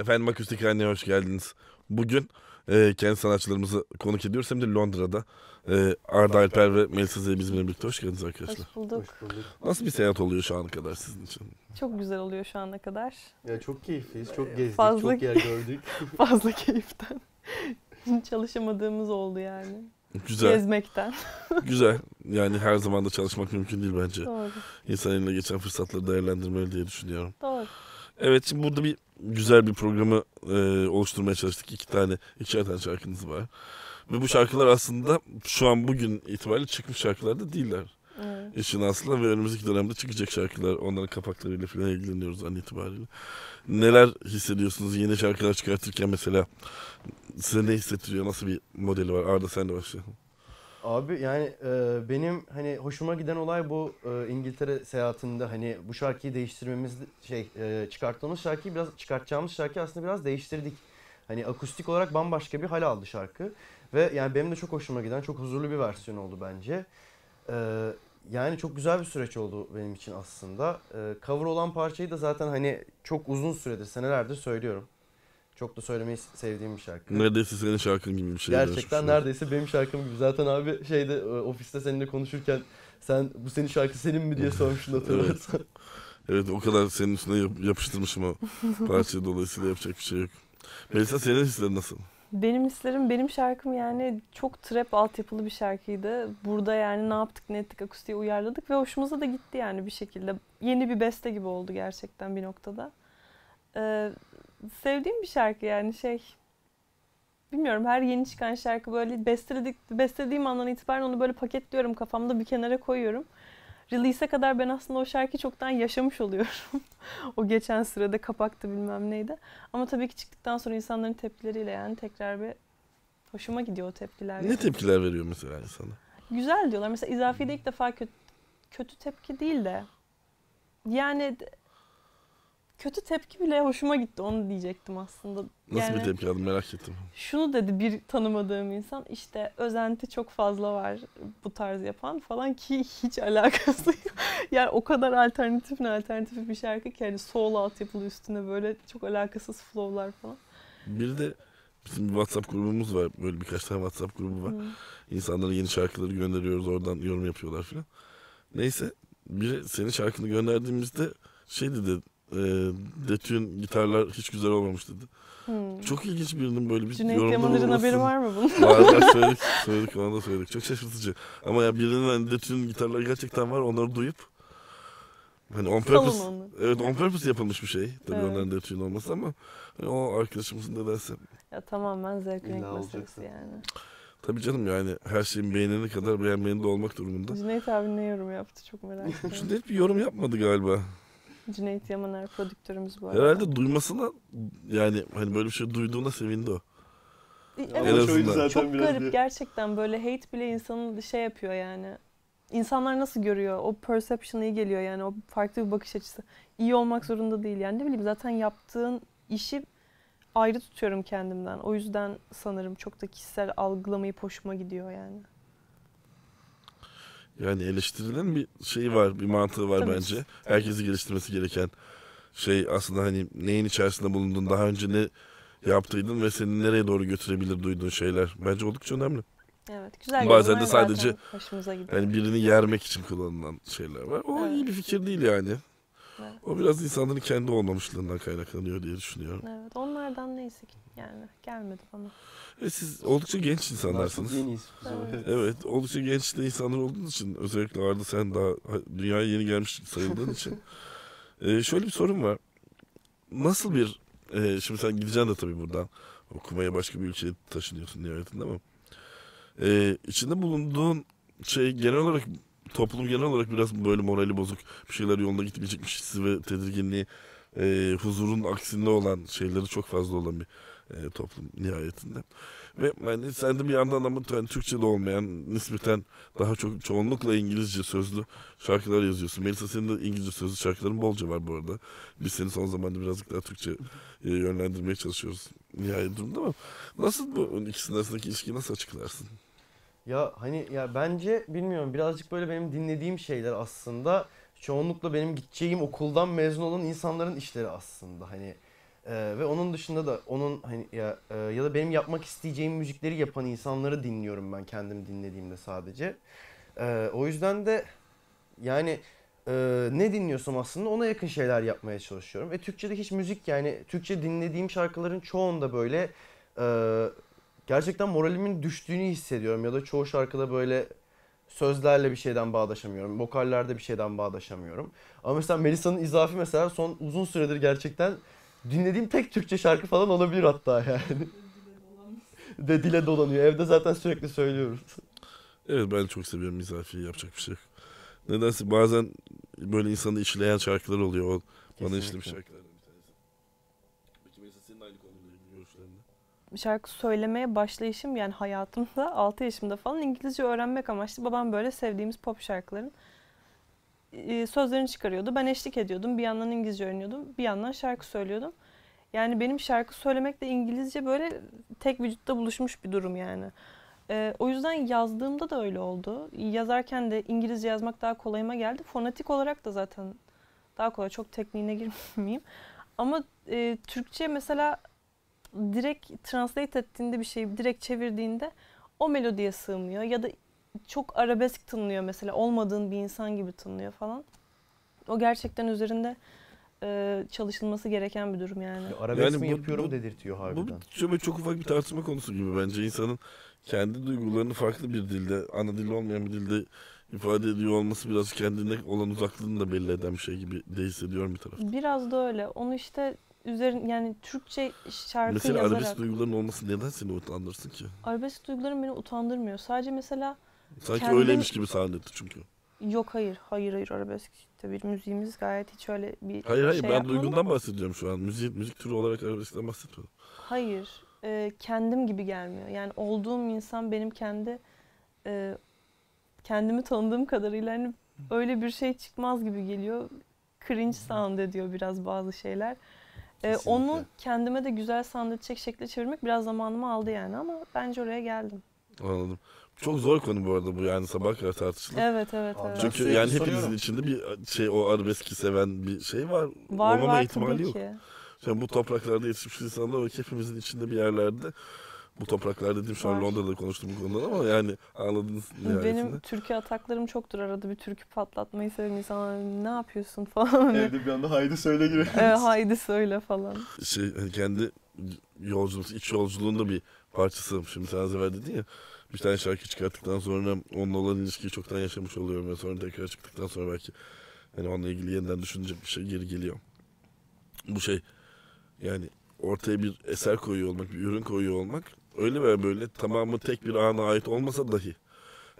Efendim Akustik Hane'ye hoş geldiniz. Bugün e, kendi sanatçılarımızı konuk ediyoruz. Hem de Londra'da. E, Arda Alper ve Melisa Zeynep bizimle birlikte. Hoş geldiniz arkadaşlar. Hoş bulduk. Hoş bulduk. Nasıl bir seyahat oluyor şu ana kadar sizin için? Çok güzel oluyor şu ana kadar. Ya çok keyifliyiz. Çok gezdik, fazla, çok yer gördük. fazla keyiften. Çalışamadığımız oldu yani. Güzel. Gezmekten. Güzel. Yani her zaman da çalışmak mümkün değil bence. Doğru. İnsan eline geçen fırsatları değerlendirmeli diye düşünüyorum. Doğru. Evet şimdi burada bir güzel bir programı e, oluşturmaya çalıştık. İki tane, iki tane şarkınız var. Ve bu şarkılar aslında şu an bugün itibariyle çıkmış şarkılar da değiller. Evet. İşin aslında ve önümüzdeki dönemde çıkacak şarkılar. Onların kapaklarıyla falan ilgileniyoruz an itibariyle. Neler hissediyorsunuz yeni şarkılar çıkartırken mesela? Size ne hissettiriyor? Nasıl bir modeli var? Arda sen de başlayalım. Abi yani e, benim hani hoşuma giden olay bu e, İngiltere seyahatinde hani bu şarkıyı değiştirmemiz şey e, çıkarttığımız şarkıyı biraz çıkartacağımız şarkıyı aslında biraz değiştirdik. Hani akustik olarak bambaşka bir hal aldı şarkı ve yani benim de çok hoşuma giden çok huzurlu bir versiyon oldu bence. E, yani çok güzel bir süreç oldu benim için aslında. E, cover olan parçayı da zaten hani çok uzun süredir senelerdir söylüyorum. Çok da söylemeyi sevdiğim bir şarkı. Neredeyse senin şarkın gibi bir şey. Gerçekten neredeyse benim şarkım gibi. Zaten abi şeyde e, ofiste seninle konuşurken sen bu senin şarkı senin mi diye sormuştun hatırlarsan. evet. evet o kadar senin üstüne yap- yapıştırmışım o parçayı dolayısıyla yapacak bir şey yok. Melisa senin hislerin nasıl? Benim hislerim, benim şarkım yani çok trap altyapılı bir şarkıydı. Burada yani ne yaptık ne ettik akustiği uyarladık ve hoşumuza da gitti yani bir şekilde. Yeni bir beste gibi oldu gerçekten bir noktada. Ee, sevdiğim bir şarkı yani şey bilmiyorum her yeni çıkan şarkı böyle bestledik bestelediğim andan itibaren onu böyle paketliyorum kafamda bir kenara koyuyorum. Release'e kadar ben aslında o şarkı çoktan yaşamış oluyorum. o geçen sırada kapaktı bilmem neydi. Ama tabii ki çıktıktan sonra insanların tepkileriyle yani tekrar bir hoşuma gidiyor o tepkiler. Ne tepkiler veriyor mesela sana? Güzel diyorlar. Mesela izafi de ilk defa kötü, kötü tepki değil de yani kötü tepki bile hoşuma gitti. Onu diyecektim aslında. Nasıl yani, bir tepki aldın merak ettim. Şunu dedi bir tanımadığım insan işte özenti çok fazla var bu tarz yapan falan ki hiç alakası yok. yani o kadar alternatif ne alternatif bir şarkı ki hani soul altyapılı üstüne böyle çok alakasız flowlar falan. Bir de bizim bir WhatsApp grubumuz var. Böyle birkaç tane WhatsApp grubu var. İnsanlara yeni şarkıları gönderiyoruz. Oradan yorum yapıyorlar falan. Neyse. Biri senin şarkını gönderdiğimizde şey dedi e, Detü'nün gitarlar hiç güzel olmamış dedi. Hmm. Çok ilginç birinin böyle bir Cüneyt Yamanır'ın haberi var mı bunun? Var söyledik, söyledik ona da söyledik. Çok şaşırtıcı. Ama ya birinin hani Detü'nün gitarları gerçekten var onları duyup Hani on purpose, evet on purpose yapılmış bir şey. Tabii evet. onların Detü'nün olması ama hani o arkadaşımızın da dersi. Ya tamamen zevk meselesi yani. Tabii canım yani her şeyin beğeneni kadar beğenmeyeni de olmak durumunda. Cüneyt abi ne yorum yaptı çok merak ediyorum. Cüneyt bir yorum yapmadı galiba. Cüneyt Yamaner prodüktörümüz bu arada. Herhalde duymasına yani hani böyle bir şey duyduğuna sevindi o. Evet. En azından. Çok garip diye. gerçekten böyle hate bile insanın şey yapıyor yani. İnsanlar nasıl görüyor? O perception iyi geliyor yani o farklı bir bakış açısı. İyi olmak zorunda değil yani ne bileyim zaten yaptığın işi ayrı tutuyorum kendimden. O yüzden sanırım çok da kişisel algılamayı hoşuma gidiyor yani yani eleştirilen bir şey var, bir mantığı var Tabii. bence. Herkesi geliştirmesi gereken şey aslında hani neyin içerisinde bulundun, daha önce ne yaptıydın ve seni nereye doğru götürebilir duyduğun şeyler. Bence oldukça önemli. Evet, güzel Bazen de sadece hani birini yermek için kullanılan şeyler var. O evet. iyi bir fikir değil yani. Evet. O biraz insanların kendi olmamışlığından kaynaklanıyor diye düşünüyorum. Evet onlardan neyse ki yani gelmedi bana. E siz oldukça genç insanlarsınız. Yeniyiz. Evet. evet oldukça genç de insanlar olduğunuz için özellikle vardı sen daha dünyaya yeni gelmiş sayıldığın için. E, şöyle bir sorum var. Nasıl bir e, şimdi sen gideceksin de tabii buradan okumaya başka bir ülkeye taşınıyorsun nihayetinde ama e, içinde bulunduğun şey genel olarak toplum genel olarak biraz böyle morali bozuk bir şeyler yolunda gitmeyecekmiş hissi ve tedirginliği e, huzurun aksinde olan şeyleri çok fazla olan bir e, toplum nihayetinde. Ve yani sen de bir yandan ama yani Türkçe'de olmayan nispeten daha çok çoğunlukla İngilizce sözlü şarkılar yazıyorsun. Melisa senin de İngilizce sözlü şarkıların bolca var bu arada. Biz seni son zamanda birazcık daha Türkçe e, yönlendirmeye çalışıyoruz nihayet durumda ama nasıl bu ikisinin arasındaki ilişkiyi nasıl açıklarsın? Ya hani ya bence bilmiyorum birazcık böyle benim dinlediğim şeyler aslında çoğunlukla benim gideceğim okuldan mezun olan insanların işleri aslında hani e, ve onun dışında da onun hani ya e, ya da benim yapmak isteyeceğim müzikleri yapan insanları dinliyorum ben kendim dinlediğimde sadece. E, o yüzden de yani e, ne dinliyorsam aslında ona yakın şeyler yapmaya çalışıyorum. Ve Türkçe'de hiç müzik yani Türkçe dinlediğim şarkıların çoğunda böyle e, gerçekten moralimin düştüğünü hissediyorum ya da çoğu şarkıda böyle sözlerle bir şeyden bağdaşamıyorum. Vokallerde bir şeyden bağdaşamıyorum. Ama mesela Melisa'nın izafi mesela son uzun süredir gerçekten dinlediğim tek Türkçe şarkı falan olabilir hatta yani. De dile dolanıyor. Evde zaten sürekli söylüyoruz. Evet ben çok seviyorum izafi yapacak bir şey. Nedense bazen böyle insanı işleyen şarkılar oluyor. O bana işlemiş şarkılar. şarkı söylemeye başlayışım yani hayatımda 6 yaşımda falan İngilizce öğrenmek amaçlı babam böyle sevdiğimiz pop şarkıların e, sözlerini çıkarıyordu. Ben eşlik ediyordum. Bir yandan İngilizce öğreniyordum. Bir yandan şarkı söylüyordum. Yani benim şarkı söylemekle İngilizce böyle tek vücutta buluşmuş bir durum yani. E, o yüzden yazdığımda da öyle oldu. Yazarken de İngilizce yazmak daha kolayıma geldi. Fonatik olarak da zaten daha kolay. Çok tekniğine girmeyeyim. Ama e, Türkçe mesela direkt translate ettiğinde bir şeyi direkt çevirdiğinde o melodiye sığmıyor ya da çok arabesk tınlıyor mesela olmadığın bir insan gibi tınlıyor falan. O gerçekten üzerinde e, çalışılması gereken bir durum yani. Ya arabesk yani mi bu, yapıyorum bu, dedirtiyor harbiden. Bu şey çok ufak bir tartışma konusu gibi bence insanın kendi duygularını farklı bir dilde, ana dili olmayan bir dilde ifade ediyor olması biraz kendine olan uzaklığını da belli eden bir şey gibi de hissediyorum bir taraftan. Biraz da öyle. Onu işte üzerin yani Türkçe şarkı mesela yazarak. arabesk duyguların olması neden seni utandırsın ki? Arabesk duygularım beni utandırmıyor. Sadece mesela Sanki kendim... öyleymiş gibi sahnetti çünkü. Yok hayır. Hayır hayır arabesk tabii müziğimiz gayet hiç öyle bir Hayır hayır şey ben duygundan ama... bahsedeceğim şu an. Müzik müzik türü olarak arabeskten bahsetmiyorum. Hayır. E, kendim gibi gelmiyor. Yani olduğum insan benim kendi e, kendimi tanıdığım kadarıyla hani öyle bir şey çıkmaz gibi geliyor. Cringe sound ediyor biraz bazı şeyler. Ee, onu kendime de güzel sandıracak şekle çevirmek biraz zamanımı aldı yani ama bence oraya geldim. Anladım. Çok zor konu bu arada bu yani sabah kadar tartışılır. Evet evet evet. Çünkü ben yani hepimizin soruyorum. içinde bir şey o arabeski seven bir şey var. Var Olmama var ihtimali tabii yok. ki. Yani bu topraklarda yetişmiş insanlar hepimizin içinde bir yerlerde bu topraklar dedim sonra Londra'da konuştum bu konuda ama yani anladınız. Nihayetinde. Benim türkü ataklarım çoktur arada bir türkü patlatmayı seven insanlar ne yapıyorsun falan. Evde bir anda haydi söyle gibi. Evet haydi söyle falan. Şey hani kendi yolculuğumuz iç yolculuğunda bir parçası. Şimdi sen az evvel dedin ya bir tane şarkı çıkarttıktan sonra onunla olan ilişkiyi çoktan yaşamış oluyorum ve sonra tekrar çıktıktan sonra belki hani onunla ilgili yeniden düşünecek bir şey geri geliyor. Bu şey yani ortaya bir eser koyuyor olmak, bir ürün koyuyor olmak öyle veya böyle tamamı tek bir ana ait olmasa dahi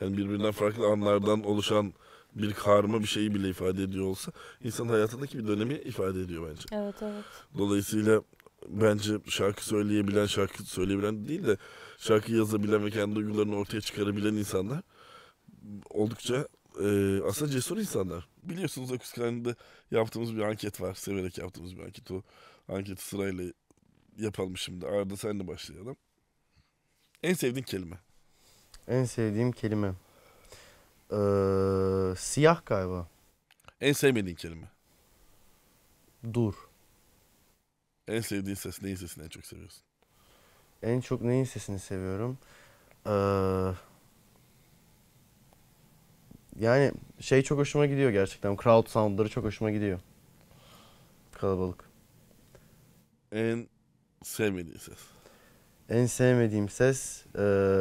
yani birbirinden farklı anlardan oluşan bir karma bir şeyi bile ifade ediyor olsa insan hayatındaki bir dönemi ifade ediyor bence. Evet evet. Dolayısıyla bence şarkı söyleyebilen, şarkı söyleyebilen değil de şarkı yazabilen ve kendi duygularını ortaya çıkarabilen insanlar oldukça e, aslında cesur insanlar. Biliyorsunuz Aküs Kalem'de yaptığımız bir anket var. Severek yaptığımız bir anket. O anketi sırayla yapalım şimdi. Arda senle başlayalım. En sevdiğin kelime. En sevdiğim kelime. Ee, siyah galiba. En sevmediğin kelime. Dur. En sevdiğin ses neyin sesini en çok seviyorsun? En çok neyin sesini seviyorum? Ee, yani şey çok hoşuma gidiyor gerçekten. Crowd soundları çok hoşuma gidiyor. Kalabalık. En sevmediğin ses. En sevmediğim ses e,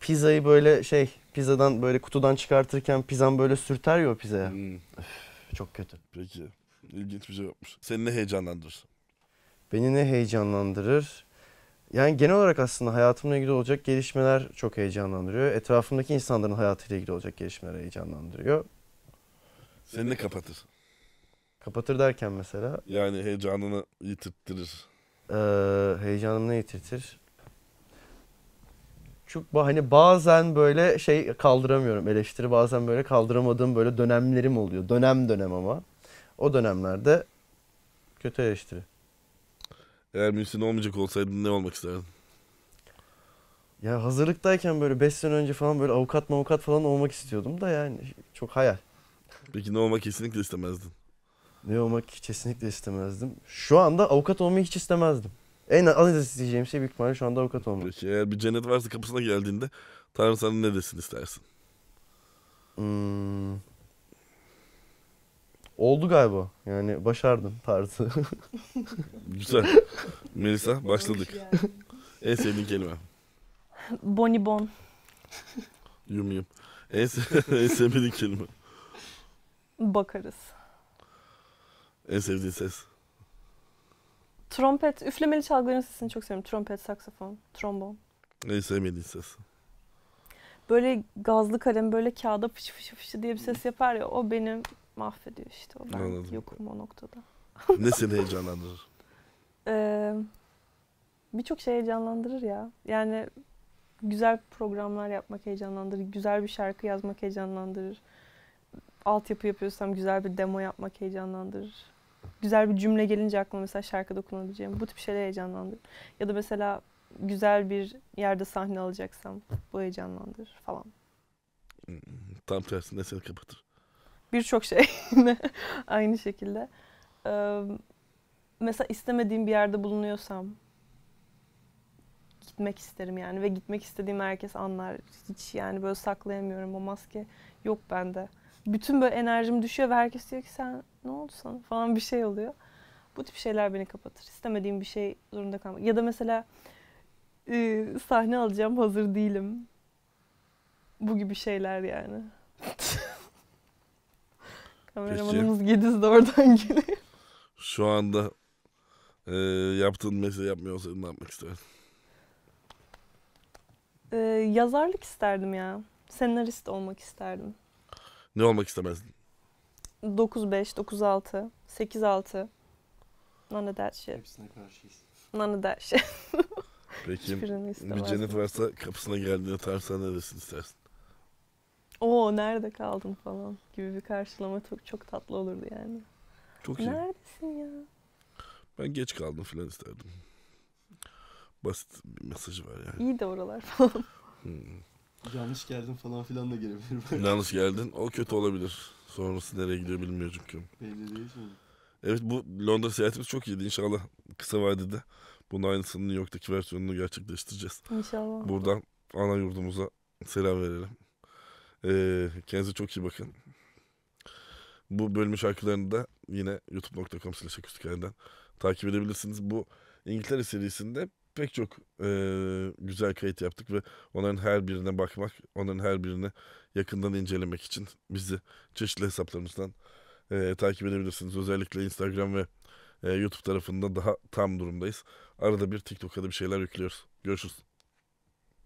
pizzayı böyle şey pizzadan böyle kutudan çıkartırken pizzan böyle sürter ya o pizzaya. Hmm. Öf, çok kötü. Peki. İlginç bir şey yapmış. Seni ne heyecanlandırır? Beni ne heyecanlandırır? Yani genel olarak aslında hayatımla ilgili olacak gelişmeler çok heyecanlandırıyor. Etrafımdaki insanların hayatıyla ilgili olacak gelişmeler heyecanlandırıyor. Seni ne kapatır? Kapatır derken mesela? Yani heyecanını yitirttirir. Ee, heyecanımı ne yitirtir? Çünkü hani bazen böyle şey kaldıramıyorum eleştiri bazen böyle kaldıramadığım böyle dönemlerim oluyor. Dönem dönem ama. O dönemlerde kötü eleştiri. Eğer müzisyen olmayacak olsaydın ne olmak isterdin? Ya hazırlıktayken böyle 5 sene önce falan böyle avukat avukat falan olmak istiyordum da yani çok hayal. Peki ne olmak kesinlikle istemezdin? Ne olmak kesinlikle istemezdim. Şu anda avukat olmayı hiç istemezdim. En az isteyeceğim şey büyük ihtimalle şu anda avukat olmak. Peki eğer bir cennet varsa kapısına geldiğinde Tanrı sana ne desin istersin? Hmm. Oldu galiba. Yani başardım tarzı. Güzel. Melisa başladık. en sevdiğin kelime. Bonibon. Yum yum. En, se- en sevmediğin kelime. Bakarız. En sevdiğin ses. Trompet, üflemeli çalgıların sesini çok seviyorum. Trompet, saksafon, trombon. En sevmediğin sesi? Böyle gazlı kalem böyle kağıda fışı fışı fışı diye bir ses yapar ya o beni mahvediyor işte. O ben Anladım. yokum o noktada. ne seni heyecanlandırır? Ee, Birçok şey heyecanlandırır ya. Yani güzel programlar yapmak heyecanlandırır. Güzel bir şarkı yazmak heyecanlandırır. Altyapı yapıyorsam güzel bir demo yapmak heyecanlandırır güzel bir cümle gelince aklıma mesela şarkıda kullanabileceğim bu tip şeyler heyecanlandırır. Ya da mesela güzel bir yerde sahne alacaksam bu heyecanlandırır falan. Hmm, tam tersinde seni kapatır. Birçok şey aynı şekilde. Ee, mesela istemediğim bir yerde bulunuyorsam gitmek isterim yani ve gitmek istediğim herkes anlar. Hiç yani böyle saklayamıyorum o maske yok bende bütün böyle enerjim düşüyor ve herkes diyor ki sen ne oldu sana falan bir şey oluyor. Bu tip şeyler beni kapatır. İstemediğim bir şey zorunda kalmak. Ya da mesela e, sahne alacağım hazır değilim. Bu gibi şeyler yani. Kameramanımız Gediz de oradan geliyor. Şu anda e, yaptığın mesleği yapmıyorsan ne yapmak isterdin? E, yazarlık isterdim ya. Senarist olmak isterdim. Ne olmak istemezdin? 9-5, 9-6, 8-6. None of that shit. Hepsine karşıyız. None of that shit. Peki bir cennet varsa kapısına geldiğinde tarsan neresin istersin? Oo nerede kaldın falan gibi bir karşılama çok, çok tatlı olurdu yani. Çok iyi. Neredesin ya? Ben geç kaldım falan isterdim. Basit bir mesajı var yani. İyi de oralar falan. Hmm. Yanlış geldin falan filan da gelebilir. Yanlış geldin. O kötü olabilir. Sonrası nereye gidiyor bilmiyor çünkü. Belli değil mi? Evet bu Londra seyahatimiz çok iyiydi. İnşallah kısa vadede bunun aynısının New York'taki versiyonunu gerçekleştireceğiz. İnşallah. Buradan ana yurdumuza selam verelim. Ee, kendinize çok iyi bakın. Bu bölümün şarkılarını da yine youtube.com slash takip edebilirsiniz. Bu İngiltere serisinde pek çok e, güzel kayıt yaptık ve onların her birine bakmak, onların her birini yakından incelemek için bizi çeşitli hesaplarımızdan e, takip edebilirsiniz. Özellikle Instagram ve e, YouTube tarafında daha tam durumdayız. Arada bir TikTok'a da bir şeyler yüklüyoruz. Görüşürüz.